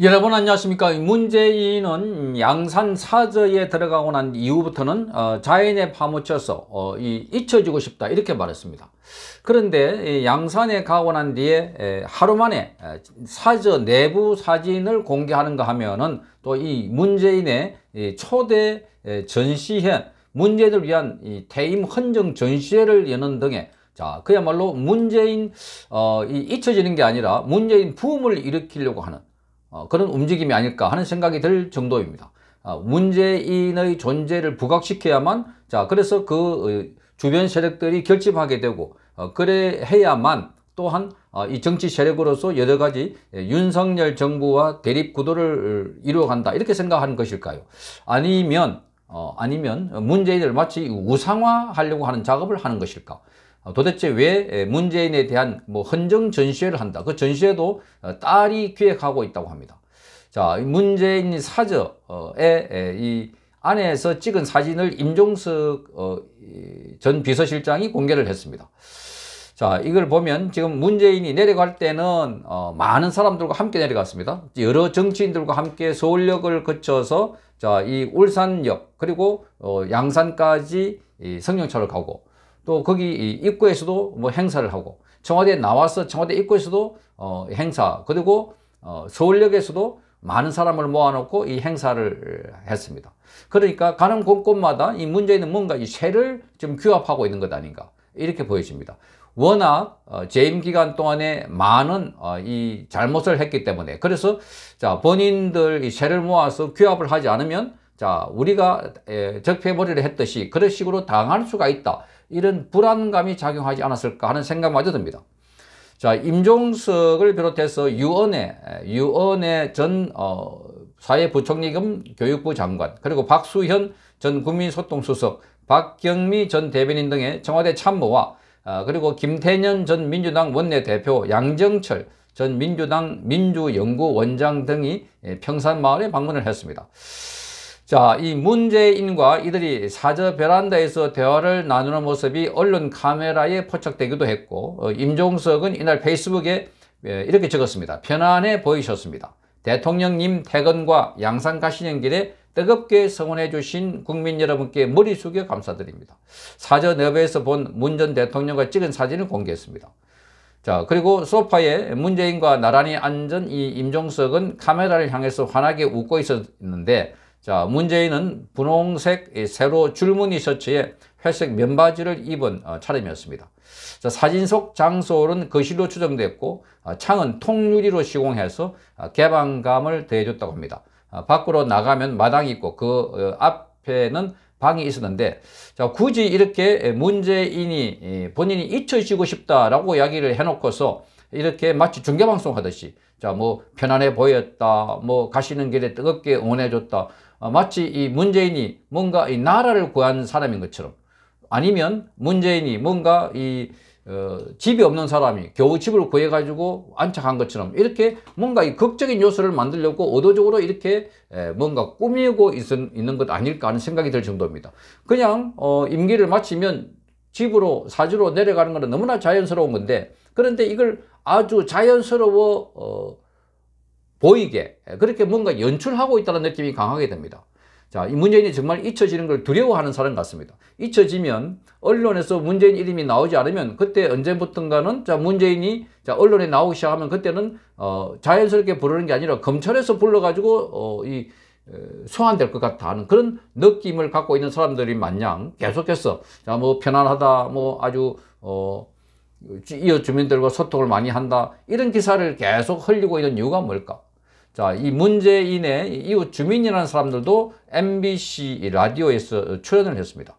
여러분 안녕하십니까 문재인은 양산 사저에 들어가고 난 이후부터는 어, 자연에 파묻혀서 어, 이, 잊혀지고 싶다 이렇게 말했습니다 그런데 이 양산에 가고 난 뒤에 에, 하루 만에 사저 내부 사진을 공개하는가 하면은 또 이 문재인의 이 초대 에, 전시회 문재인을 위한 이대임 헌정 전시회를 여는 등의 자 그야말로 문재인 어, 이, 잊혀지는 게 아니라 문재인 부음을 일으키려고 하는 어, 그런 움직임이 아닐까 하는 생각이 들 정도입니다. 아, 문재인의 존재를 부각시켜야만 자 그래서 그 어, 주변 세력들이 결집하게 되고 어, 그래 해야만 또한 이 정치 세력으로서 여러 가지 예, 윤석열 정부와 대립 구도를 이루어간다 이렇게 생각하는 것일까요? 아니면 어, 아니면 문재인을 마치 우상화하려고 하는 작업을 하는 것일까? 어, 도대체 왜 문재인에 대한 뭐 헌정 전시회를 한다. 그 전시회도 어, 딸이 기획하고 있다고 합니다. 자, 문재인 사저에 이 안에서 찍은 사진을 임종석 어, 전 비서실장이 공개를 했습니다. 자, 이걸 보면 지금 문재인이 내려갈 때는 많은 사람들과 함께 내려갔습니다. 여러 정치인들과 함께 서울역을 거쳐서 자, 이 울산역 그리고 양산까지 성령차를 가고 또 거기 입구에서도 뭐 행사를 하고 청와대에 나와서 청와대 입구에서도 어, 행사 그리고 어, 서울역에서도 많은 사람을 모아놓고 이 행사를 했습니다. 그러니까 가는 곳곳마다 이 문제는 뭔가 이 쇠를 좀 규합하고 있는 것 아닌가 이렇게 보여집니다. 워낙 어, 재임 기간 동안에 많은 어, 이 잘못을 했기 때문에 그래서 자 본인들 이 쇠를 모아서 규합을 하지 않으면 자, 우리가 적폐머리를 했듯이 그런 식으로 당할 수가 있다. 이런 불안감이 작용하지 않았을까 하는 생각마저 듭니다. 자, 임종석을 비롯해서 유언의유언의전 어, 사회부총리 겸 교육부 장관, 그리고 박수현 전 국민소통수석, 박경미 전 대변인 등의 청와대 참모와 어, 그리고 김태년 전 민주당 원내대표, 양정철 전 민주당 민주연구원장 등이 평산마을에 방문을 했습니다. 자, 이 문재인과 이들이 사저 베란다에서 대화를 나누는 모습이 언론 카메라에 포착되기도 했고 어, 임종석은 이날 페이스북에 예, 이렇게 적었습니다. 편안해 보이셨습니다. 대통령님 퇴근과 양산 가시는 길에 뜨겁게 성원해 주신 국민 여러분께 머리 숙여 감사드립니다. 사저 내부에서 본 문 전 대통령과 찍은 사진을 공개했습니다. 자 그리고 소파에 문재인과 나란히 앉은 이 임종석은 카메라를 향해서 환하게 웃고 있었는데 자, 문재인은 분홍색 세로 줄무늬 셔츠에 회색 면바지를 입은 어, 차림이었습니다. 자, 사진 속 장소는 거실로 추정됐고 어, 창은 통유리로 시공해서 어, 개방감을 더해줬다고 합니다. 밖으로 나가면 마당이 있고 그 앞에는 방이 있었는데 자 굳이 이렇게 문재인이 본인이 잊혀지고 싶다라고 이야기를 해놓고서 이렇게 마치 중계방송 하듯이 자뭐 편안해 보였다 뭐 가시는 길에 뜨겁게 응원해줬다 어, 마치 이 문재인이 뭔가 이 나라를 구한 사람인 것처럼 아니면 문재인이 뭔가 이 어, 집이 없는 사람이 겨우 집을 구해가지고 안착한 것처럼 이렇게 뭔가 이 극적인 요소를 만들려고 의도적으로 이렇게 에, 뭔가 꾸미고 있, 는것 아닐까 하는 생각이 들 정도입니다. 그냥 어, 임기를 마치면 집으로 사주로 내려가는 것은 너무나 자연스러운 건데 그런데 이걸 아주 자연스러워 어, 보이게 그렇게 뭔가 연출하고 있다는 느낌이 강하게 됩니다. 자, 이 문재인이 정말 잊혀지는 걸 두려워하는 사람 같습니다. 잊혀지면 언론에서 문재인 이름이 나오지 않으면 그때 언제부턴가는 자 문재인이 자 언론에 나오기 시작하면 그때는 어 자연스럽게 부르는 게 아니라 검찰에서 불러가지고 어이 어, 소환될 것 같다는 그런 느낌을 갖고 있는 사람들이 마냥 계속해서 자 뭐 편안하다 뭐 아주 어이어 주민들과 소통을 많이 한다 이런 기사를 계속 흘리고 있는 이유가 뭘까? 자, 이 문재인의 이웃 주민이라는 사람들도 MBC 라디오에서 출연을 했습니다.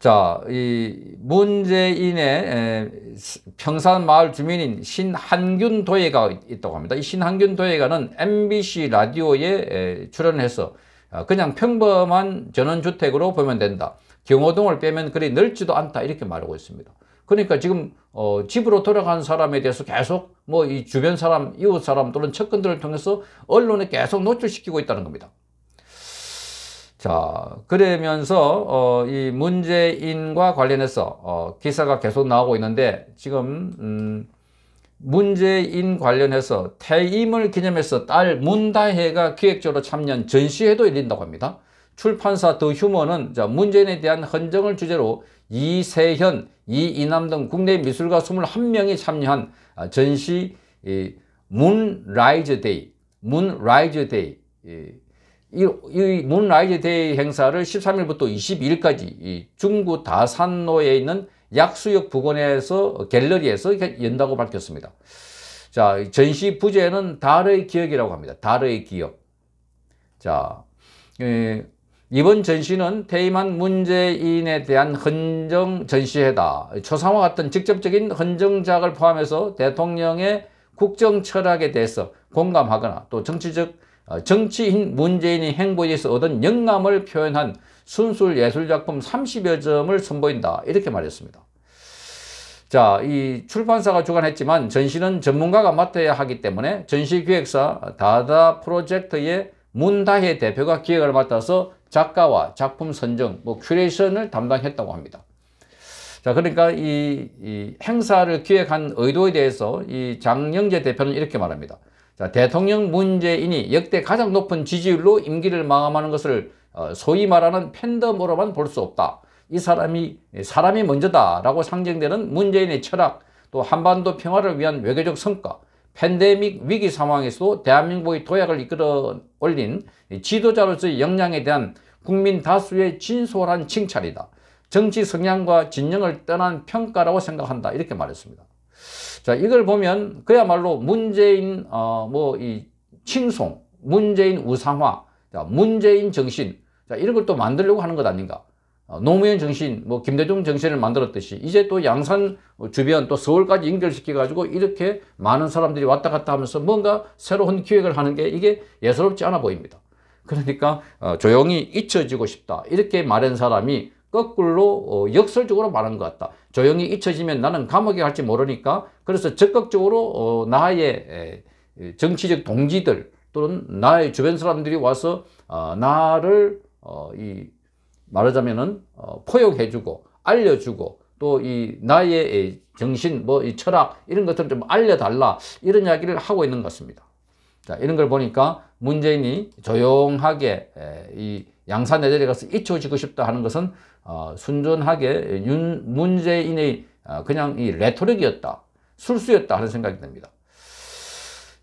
자, 이 문재인의 평산 마을 주민인 신한균 도예가 있다고 합니다. 이 신한균 도예가는 MBC 라디오에 출연을 해서 아, 그냥 평범한 전원주택으로 보면 된다. 경호동을 빼면 그리 넓지도 않다. 이렇게 말하고 있습니다. 그러니까 지금 어, 집으로 돌아간 사람에 대해서 계속 뭐 이 주변 사람, 이웃 사람 또는 측근들을 통해서 언론에 계속 노출시키고 있다는 겁니다. 자, 그러면서 어, 이 문재인과 관련해서 어, 기사가 계속 나오고 있는데 지금 음, 문재인 관련해서 퇴임을 기념해서 딸 문다혜가 기획적으로 참여한 전시회도 열린다고 합니다. 출판사 더 휴먼은 자, 문재인에 대한 헌정을 주제로 이세현, 이인남등 국내 미술가 21명이 참여한 아, 전시 문라이즈 데이, 문라이즈 데이 이, 이 문라이즈 데이 행사를 13일부터 22일까지 중구 다산로에 있는 약수역 부근에서 갤러리에서 연다고 밝혔습니다. 자, 전시 부제는 달의 기억이라고 합니다. 달의 기억. 자, 에, 예, 이번 전시는 퇴임한 문재인에 대한 헌정 전시회다. 초상화 같은 직접적인 헌정작을 포함해서 대통령의 국정 철학에 대해서 공감하거나 또 정치적 어, 정치인 문재인이 행보에 대해서 얻은 영감을 표현한 순술 예술작품 30여 점을 선보인다. 이렇게 말했습니다. 자, 이 출판사가 주관했지만 전시는 전문가가 맡아야 하기 때문에 전시기획사 다다 프로젝트의 문다혜 대표가 기획을 맡아서 작가와 작품 선정, 뭐 큐레이션을 담당했다고 합니다. 자, 그러니까 이, 이 행사를 기획한 의도에 대해서 이 장영재 대표는 이렇게 말합니다. 자, 대통령 문재인이 역대 가장 높은 지지율로 임기를 마감하는 것을 어, 소위 말하는 팬덤으로만 볼 수 없다. 이 사람이 사람이 먼저다라고 상징되는 문재인의 철학, 또 한반도 평화를 위한 외교적 성과, 팬데믹 위기 상황에서도 대한민국의 도약을 이끌어 올린 지도자로서의 역량에 대한 국민 다수의 진솔한 칭찬이다. 정치 성향과 진영을 떠난 평가라고 생각한다. 이렇게 말했습니다. 자, 이걸 보면 그야말로 문재인, 어, 뭐, 이 칭송, 문재인 우상화, 자, 문재인 정신, 자, 이런 걸 또 만들려고 하는 것 아닌가. 어, 노무현 정신, 뭐 김대중 정신을 만들었듯이 이제 또 양산 주변 또 서울까지 연결시켜가지고 이렇게 많은 사람들이 왔다 갔다 하면서 뭔가 새로운 기획을 하는 게 이게 예사롭지 않아 보입니다. 그러니까 어, 조용히 잊혀지고 싶다. 이렇게 말한 사람이 거꾸로 어, 역설적으로 말한 것 같다. 조용히 잊혀지면 나는 감옥에 갈지 모르니까 그래서 적극적으로 어, 나의 정치적 동지들 또는 나의 주변 사람들이 와서 나를 이 말하자면은 포용해주고 알려주고 또 이 나의 정신 뭐 이 철학 이런 것들을 좀 알려달라 이런 이야기를 하고 있는 것 같습니다. 자, 이런 걸 보니까 문재인이 조용하게 이 양산 내에가서 잊혀지고 싶다 하는 것은 어, 순전하게 윤, 문재인의 어, 그냥 이 레토릭이었다. 술수였다 하는 생각이 듭니다.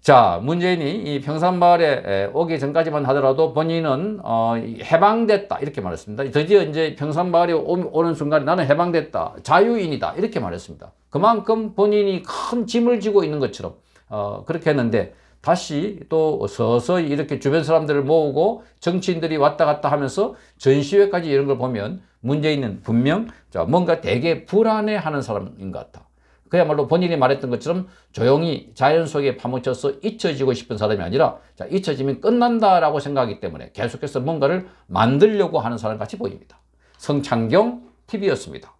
자, 문재인이 이 평산마을에 오기 전까지만 하더라도 본인은 어, 해방됐다 이렇게 말했습니다. 드디어 이제 평산마을에 오는 순간 에 나는 해방됐다, 자유인이다 이렇게 말했습니다. 그만큼 본인이 큰 짐을 지고 있는 것처럼 어, 그렇게 했는데 다시 또 서서히 이렇게 주변 사람들을 모으고 정치인들이 왔다 갔다 하면서 전시회까지 이런 걸 보면 문재인은 분명 뭔가 되게 불안해하는 사람인 것 같아. 그야말로 본인이 말했던 것처럼 조용히 자연 속에 파묻혀서 잊혀지고 싶은 사람이 아니라 자, 잊혀지면 끝난다라고 생각하기 때문에 계속해서 뭔가를 만들려고 하는 사람 같이 보입니다. 성창경 TV였습니다.